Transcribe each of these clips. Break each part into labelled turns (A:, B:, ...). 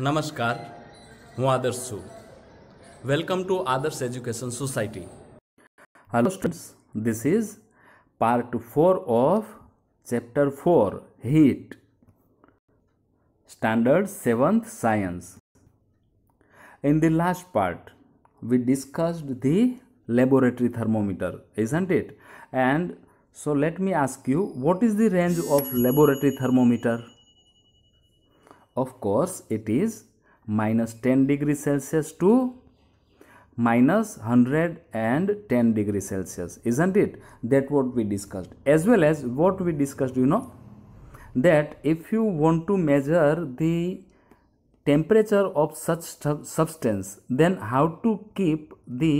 A: નમસ્કાર હું આદર્શ છું welcome to Adarsh education society hello students this is part four of chapter four heat standard seventh science in the last part we discussed the laboratory thermometer isn't it and so let me ask you what is the range of laboratory thermometer of course it is minus 10 degree celsius to minus 110 degree celsius isn't it that what we discussed as well as what we discussed you know that if you want to measure the temperature of such substance then how to keep the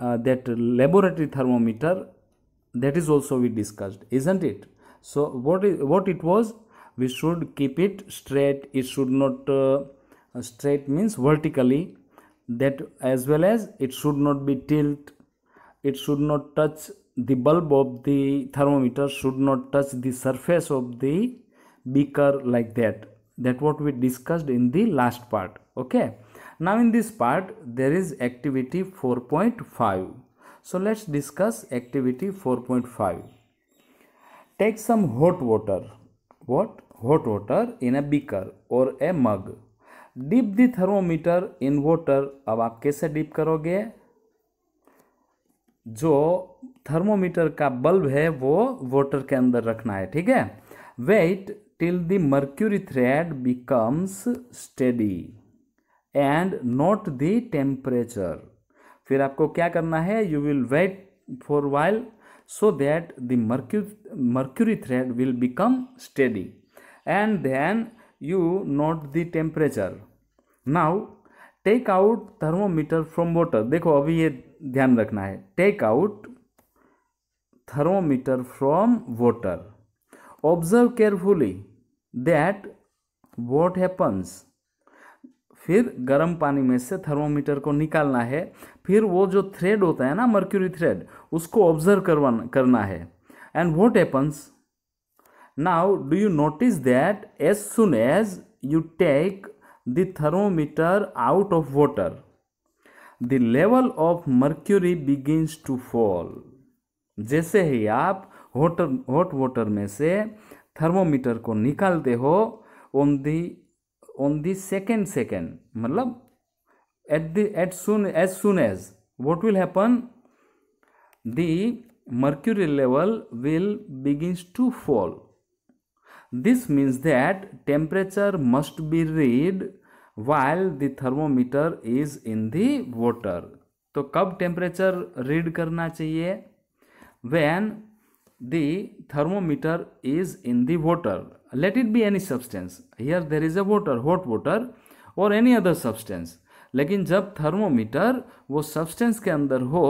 A: uh, that laboratory thermometer that is also we discussed isn't it so what is what it was we should keep it straight it should not uh, uh, straight means vertically that as well as it should not be tilt it should not touch the bulb of the thermometer should not touch the surface of the beaker like that that what we discussed in the last part okay now in this part there is activity 4.5 so let's discuss activity 4.5 take some hot water what hot water in a beaker or a mug dip the thermometer in water अब आप कैसे dip करोगे जो thermometer का bulb है वो water के अंदर रखना है ठीक है wait till the mercury thread becomes steady and note the temperature फिर आपको क्या करना है you will wait for while so that the mercury mercury thread will become steady and then you note the temperature. Now take out thermometer from water. देखो अभी ये ध्यान रखना है Take out thermometer from water. Observe carefully that what happens. फिर गर्म पानी में से थर्मोमीटर को निकालना है फिर वो जो थ्रेड होता है ना मर्क्यूरी थ्रेड उसको ऑब्जर्व करवाना करना है and what happens now do you notice that as soon as you take the thermometer out of water the level of mercury begins to fall जैसे ही आप हॉट हॉट वाटर में से thermometer को निकालते हो on the on the second second मतलब at the at soon as soon as what will happen the mercury level will begins to fall this means that temperature must be read while the thermometer is in the water तो कब temperature read करना चाहिए when the thermometer is in the water let it be any substance here there is a water hot water or any other substance लेकिन जब thermometer वो substance के अंदर हो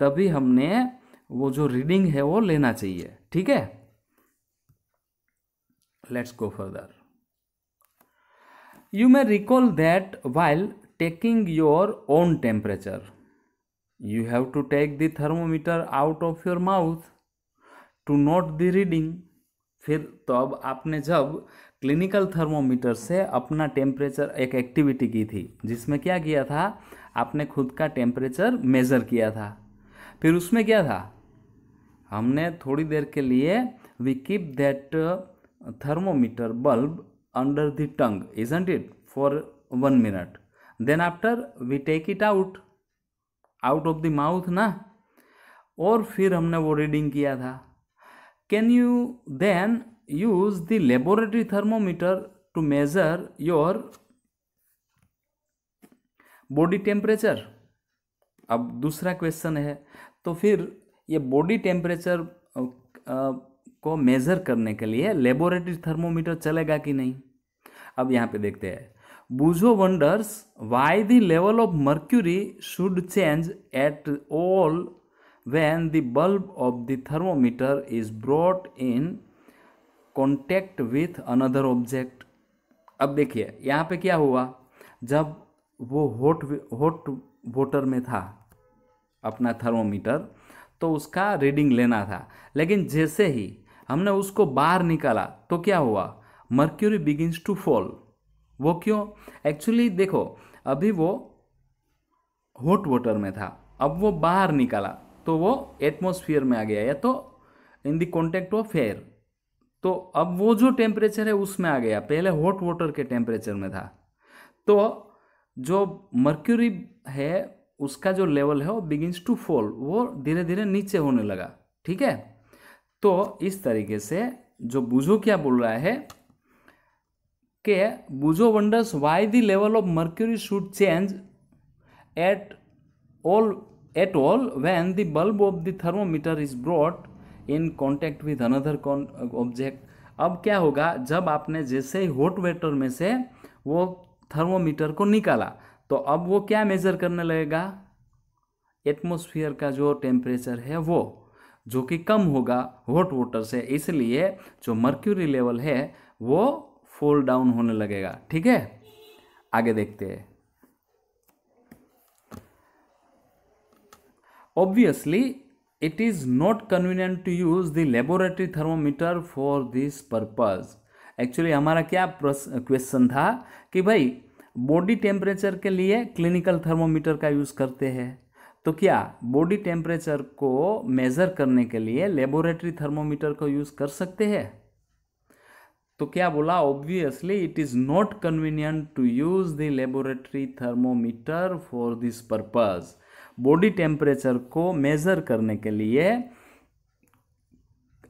A: तभी हमने वो जो रीडिंग है वो लेना चाहिए ठीक है let's go further you may recall that while taking your own temperature you have to take the thermometer out of your mouth to note the reading फिर तो अब आपने जब क्लिनिकल थर्मोमीटर से अपना टेम्परेचर एक एक्टिविटी की थी जिसमें क्या किया था आपने खुद का टेम्परेचर मेज़र किया था फिर उसमें क्या था हमने थोड़ी देर के लिए we keep that thermometer bulb under the tongue isn't it for 1 minute then after we take it out out of the mouth na और फिर हमने वो रीडिंग किया था can you then use the laboratory thermometer to measure your body temperature अब दूसरा question है तो फिर ये बॉडी टेम्परेचर को मेज़र करने के लिए लेबोरेटरी थर्मोमीटर चलेगा कि नहीं अब यहाँ पे देखते हैं Boojho wonders why the level of mercury should change at all when the bulb of the thermometer is brought in contact with another object अब देखिए यहाँ पे क्या हुआ जब वो हॉट हॉट वोटर में था अपना थर्मोमीटर तो उसका रीडिंग लेना था लेकिन जैसे ही हमने उसको बाहर निकाला तो क्या हुआ मर्क्यूरी बिगिन्स टू फॉल वो क्यों एक्चुअली देखो अभी वो हॉट वाटर में था अब वो बाहर निकाला तो वो एटमोसफियर में आ गया या तो in the contact of air तो अब वो जो टेम्परेचर है उसमें आ गया पहले हॉट वाटर के टेम्परेचर में था तो जो मर्क्यूरी है उसका जो लेवल है वो बिगिंस टू फॉल वो धीरे धीरे नीचे होने लगा ठीक है तो इस तरीके से जो बूझो क्या बोल रहा है कि Boojho wonders why the level of mercury should change at all at all when the bulb of the thermometer is brought in contact with another object अब क्या होगा जब आपने जैसे ही हॉट वेटर में से वो थर्मोमीटर को निकाला तो अब वो क्या मेज़र करने लगेगा एटमोसफियर का जो टेम्परेचर है वो जो कि कम होगा हॉट वाटर से इसलिए जो मर्क्यूरी लेवल है वो फॉल डाउन होने लगेगा ठीक है आगे देखते हैं obviously it is not convenient to use the laboratory thermometer for this purpose actually हमारा क्या क्वेश्चन था कि भाई बॉडी टेम्परेचर के लिए क्लिनिकल थर्मोमीटर का यूज़ करते हैं तो क्या बॉडी टेम्परेचर को मेज़र करने के लिए लेबोरेटरी थर्मोमीटर को यूज़ कर सकते हैं तो क्या बोला obviously it is not convenient to use the laboratory thermometer for this purpose body temperature को मेज़र करने के लिए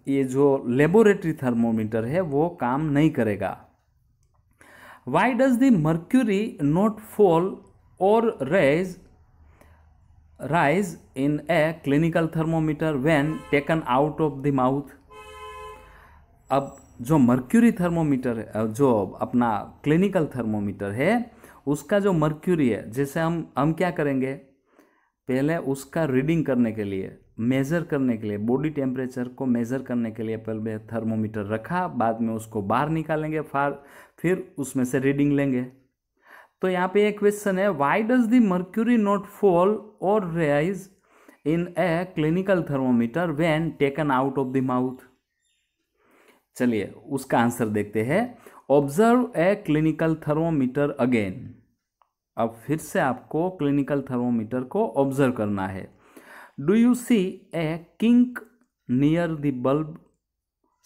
A: ये जो लेबोरेटरी थर्मोमीटर है वो काम नहीं करेगा why does the mercury not fall or rise rise in a clinical thermometer when taken out of the mouth अब जो मर्क्यूरी थर्मोमीटर है जो अपना क्लिनिकल थर्मोमीटर है उसका जो मर्क्यूरी है जैसे हम हम क्या करेंगे पहले उसका रीडिंग करने के लिए मेज़र करने के लिए बॉडी टेम्परेचर को मेज़र करने के लिए पहले थर्मोमीटर रखा बाद में उसको बाहर निकालेंगे फार फिर उसमें से रीडिंग लेंगे तो यहाँ पे एक क्वेश्चन है why does the mercury not fall or rise in a clinical thermometer when taken out of the mouth चलिए उसका आंसर देखते हैं observe a clinical thermometer again अब फिर से आपको क्लिनिकल थर्मोमीटर को ऑब्जर्व करना है do you see a kink near the bulb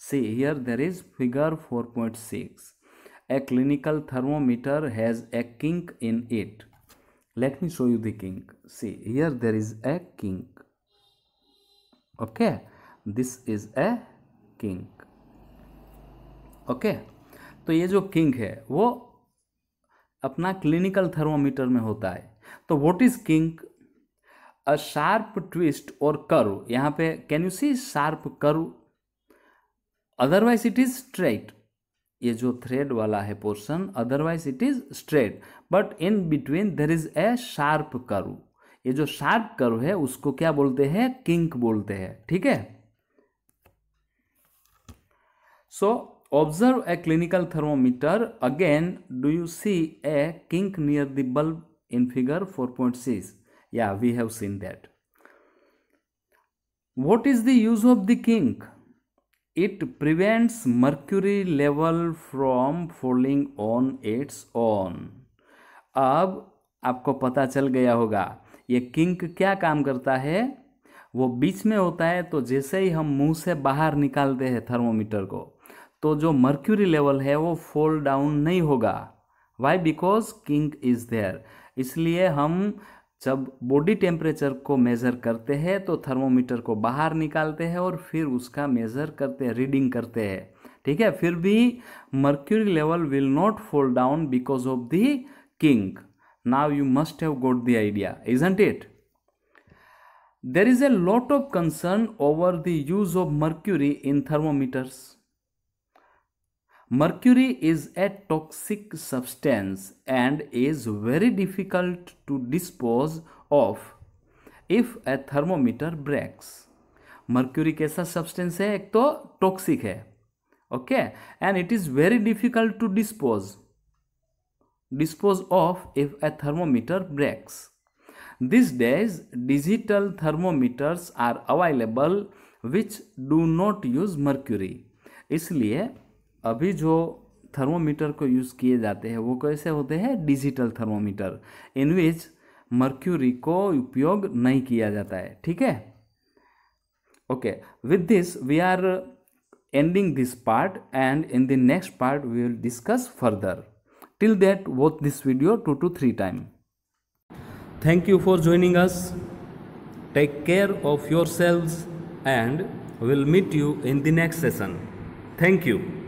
A: see here there is figure four point six a clinical thermometer has a kink in it let me show you the kink see here there is a kink okay this is a kink okay तो ये जो king है वो अपना clinical thermometer में होता है तो what is kink a sharp twist or curve यहाँ पे can you see sharp curve otherwise it is straight ये जो थ्रेड वाला है portion otherwise it is straight but in between there is a sharp curve ये जो sharp करू है उसको क्या बोलते हैं किंक बोलते हैं ठीक है so observe a clinical thermometer again do you see a kink near the bulb in figure four point six या we have seen that what is the use of the kink it prevents mercury level from falling on its own अब आपको पता चल गया होगा ये kink क्या काम करता है वो बीच में होता है तो जैसे ही हम मुंह से बाहर निकालते हैं थर्मोमीटर को तो जो मर्क्यूरी लेवल है वो फॉल डाउन नहीं होगा why because kink is there इसलिए हम जब बॉडी टेम्परेचर को मेज़र करते हैं तो थर्मोमीटर को बाहर निकालते हैं और फिर उसका मेज़र करते हैं रीडिंग करते हैं ठीक है फिर भी mercury level will not fall down because of the kink now you must have got the idea isn't it there is a lot of concern over the use of mercury in thermometers Mercury is a toxic substance and is very difficult to dispose of if a thermometer breaks. mercury is a substance. एक toxic. Toxic है okay and it is very difficult to dispose dispose thermometer breaks. These days, digital thermometers are available which do not use mercury. इसलिए अभी जो thermometer को use किए जाते हैं वो कैसे होते हैं digital thermometer in which mercury को उपयोग नहीं किया जाता है ठीक है okay with this we are ending this part and in the next part we will discuss further till that watch this video two to three time thank you for joining us take care of yourself and will meet you in the next session thank you